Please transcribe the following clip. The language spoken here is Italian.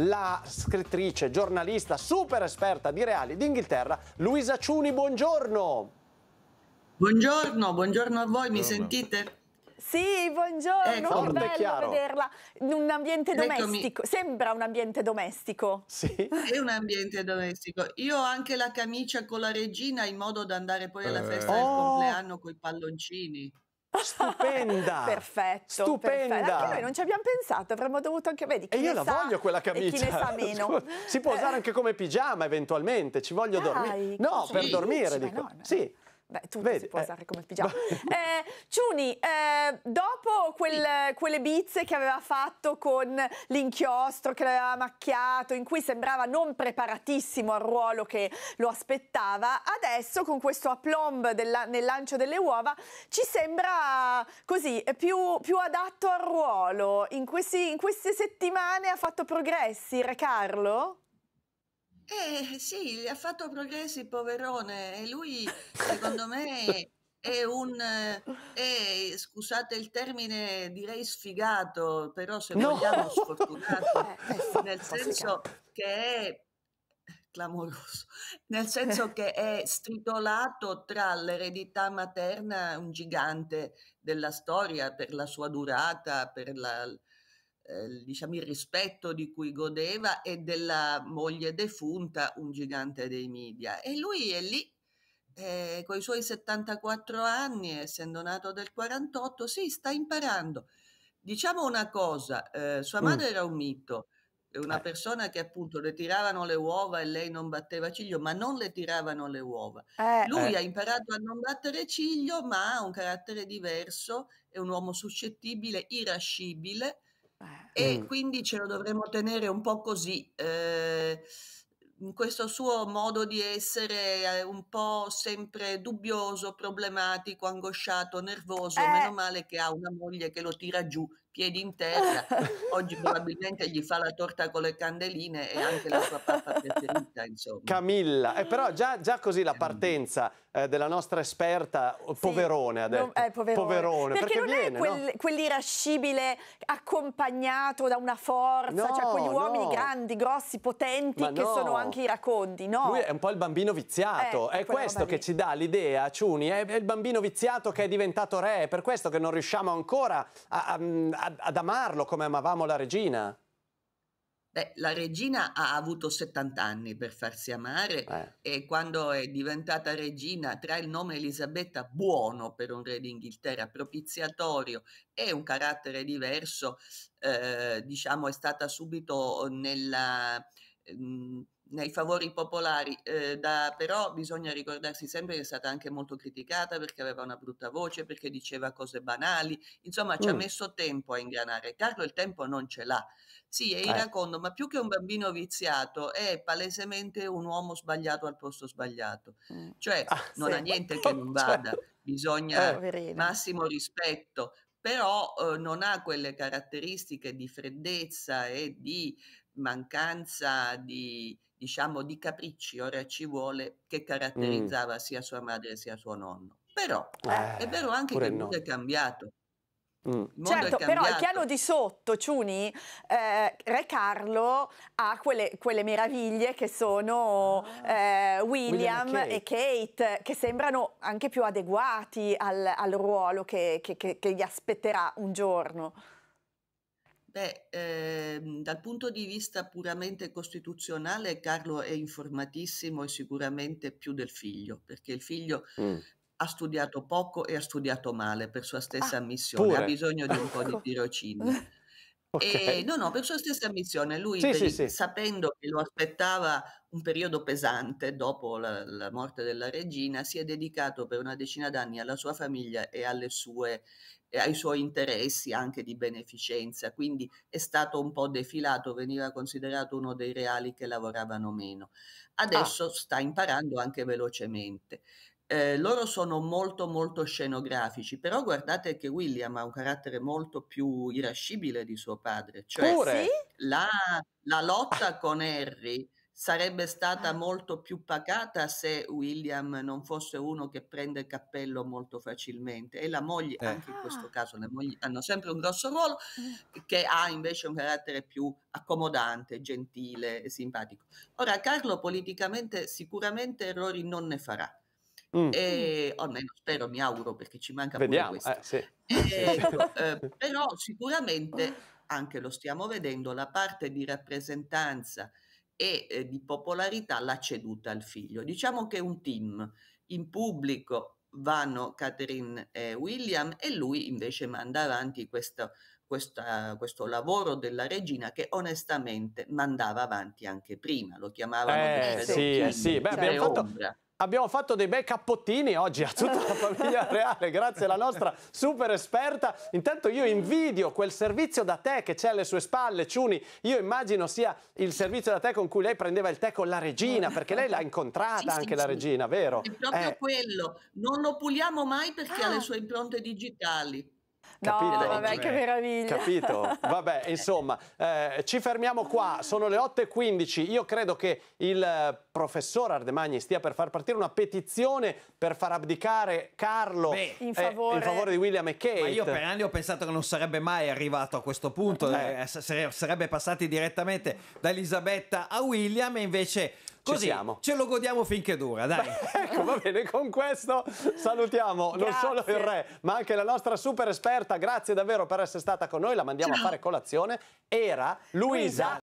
la scrittrice, giornalista, super esperta di reali d'Inghilterra, Luisa Ciuni. Buongiorno. Buongiorno, buongiorno a voi, buongiorno. mi sentite? Sì, buongiorno, eh, che bello chiaro. vederla in un ambiente domestico, Eccomi. sembra un ambiente domestico. Sì. È un ambiente domestico. Io ho anche la camicia con la regina in modo da andare poi alla festa eh. del oh. compleanno con i palloncini. Stupenda! perfetto, stupenda! Perfetto. Anche noi non ci abbiamo pensato, avremmo dovuto anche... Vedi, e io la sa, voglio quella camicia! chi ne sa meno. Si può usare eh. anche come pigiama eventualmente, ci voglio dormire. No, per dormire, dico. No, no. Sì. Beh, tutto Vedi, si può eh. usare come pigiama. eh, Ciuni, eh, dopo quel, quelle bizze che aveva fatto con l'inchiostro che l'aveva macchiato, in cui sembrava non preparatissimo al ruolo che lo aspettava, adesso con questo aplomb della, nel lancio delle uova ci sembra così più, più adatto al ruolo. In, questi, in queste settimane ha fatto progressi, Re Carlo? Eh sì, ha fatto progressi, poverone, e lui secondo me è un, è, eh, eh, scusate il termine, direi sfigato, però se no. vogliamo sfortunato, eh, nel senso che è clamoroso, nel senso che è stritolato tra l'eredità materna, un gigante della storia per la sua durata, per la, Ehm, diciamo, il rispetto di cui godeva e della moglie defunta, un gigante dei media. E lui è lì, eh, con i suoi 74 anni, essendo nato del 48, sì, sta imparando. Diciamo una cosa, eh, sua mm. madre mm. era un mito, eh, una eh. persona che appunto le tiravano le uova e lei non batteva ciglio, ma non le tiravano le uova. Eh, Lui eh. ha imparato a non battere ciglio, ma ha un carattere diverso, è un uomo suscettibile, irascibile, eh. E mm. quindi ce lo dovremmo tenere un po' così, eh, in questo suo modo di essere eh, un po' sempre dubbioso, problematico, angosciato, nervoso. Eh. Meno male che ha una moglie che lo tira giù, piedi in terra. Oggi probabilmente gli fa la torta con le candeline e anche la sua pappa preferita, insomma. Camilla, eh, però mm. già, già così la partenza eh, della nostra esperta Poverone, sì, ha detto. No, eh, poverone. poverone. Perché, perché non viene, è quel, no? quell'irascibile accompagnato da una forza, cioè no, cioè quegli uomini grandi, grossi, potenti Ma che sono anche i racconti, no? Lui è un po' il bambino viziato, eh, è questo che ci dà l'idea, Ciuni, è, il bambino viziato che è diventato re, è per questo che non riusciamo ancora a, a, ad amarlo come amavamo la regina. Beh, la regina ha avuto 70 anni per farsi amare eh. e quando è diventata regina tra il nome Elisabetta buono per un re d'Inghilterra, propiziatorio e un carattere diverso, eh, diciamo è stata subito nella... Mh, mm, nei favori popolari, eh, da, però bisogna ricordarsi sempre che è stata anche molto criticata perché aveva una brutta voce, perché diceva cose banali, insomma ci mm. ha messo tempo a ingranare. Carlo il tempo non ce l'ha. Sì, è eh. iracondo, eh. ma più che un bambino viziato è palesemente un uomo sbagliato al posto sbagliato. Mm. Cioè ah, non ha niente che non cioè vada, bisogna eh, massimo rispetto, però eh, non ha quelle caratteristiche di freddezza e di mancanza di diciamo di capricci, ora ci vuole, che caratterizzava mm. sia sua madre sia suo nonno. Però eh, è vero anche che il mondo no. è cambiato. Mm. Certo, però il piano di sotto, Ciuni, eh, Re Carlo ha quelle, quelle meraviglie che sono ah, eh, William, William, e Kate. Kate, che sembrano anche più adeguati al, al ruolo che, che, che, che gli aspetterà un giorno. Beh, eh, dal punto di vista puramente costituzionale Carlo è informatissimo e sicuramente più del figlio, perché il figlio mm. ha studiato poco e ha studiato male per sua ah, stessa ammissione, ah, ha bisogno di un po' di ecco. tirocinio. Okay. E, no, no, per sua stessa missione, lui sì, per, sì, sì. sapendo che lo aspettava un periodo pesante dopo la, la, morte della regina, si è dedicato per una decina d'anni alla sua famiglia e, sue, e ai suoi interessi anche di beneficenza, quindi è stato un po' defilato, veniva considerato uno dei reali che lavoravano meno. Ah. Adesso ah. sta imparando anche velocemente. Eh, loro sono molto molto scenografici, però guardate che William ha un carattere molto più irascibile di suo padre, cioè la, la, lotta con Harry sarebbe stata ah. molto più pacata se William non fosse uno che prende il cappello molto facilmente e la moglie, eh. anche in ah. questo caso le mogli hanno sempre un grosso ruolo, eh. che ha invece un carattere più accomodante, gentile e simpatico. Ora Carlo politicamente sicuramente errori non ne farà Mm. E, o almeno spero, mi auguro, perché ci manca Vediamo, pure eh, sì. ecco, eh, però sicuramente, anche lo stiamo vedendo, la parte di rappresentanza e eh, di popolarità l'ha ceduta al figlio. Diciamo che un team in pubblico vanno Catherine e William e lui invece manda avanti questo, questa, questo lavoro della regina che onestamente mandava avanti anche prima, lo chiamavano eh, sì, eh, sì. Beh, abbiamo cioè fatto, Abbiamo fatto dei bei cappottini oggi a tutta la famiglia reale, grazie alla nostra super esperta. Intanto io invidio quel servizio da te che c'è alle sue spalle, Ciuni. Io immagino sia il servizio da te con cui lei prendeva il tè con la regina, perché lei l'ha incontrata sì, anche sì, la sì. regina, vero? È proprio eh. quello. Non lo puliamo mai perché ah. ha le ah. sue impronte digitali. Capito? No, vabbè, che meraviglia. Capito? Vabbè, insomma, eh, ci fermiamo qua. Sono le 8.15. Io credo che il eh, professor Ardemagni stia per far partire una petizione per far abdicare Carlo Beh, eh, in, favore... Eh, in, favore... di William e Kate. Ma io per anni ho pensato che non sarebbe mai arrivato a questo punto. Eh. eh sarebbe passati direttamente da Elisabetta a William e invece Così siamo. ce lo godiamo finché dura, dai. Beh, ecco, va bene, con questo salutiamo non solo il re, ma anche la nostra super esperta. Grazie davvero per essere stata con noi, la mandiamo Ciao. a fare colazione. Era Luisa. Luisa.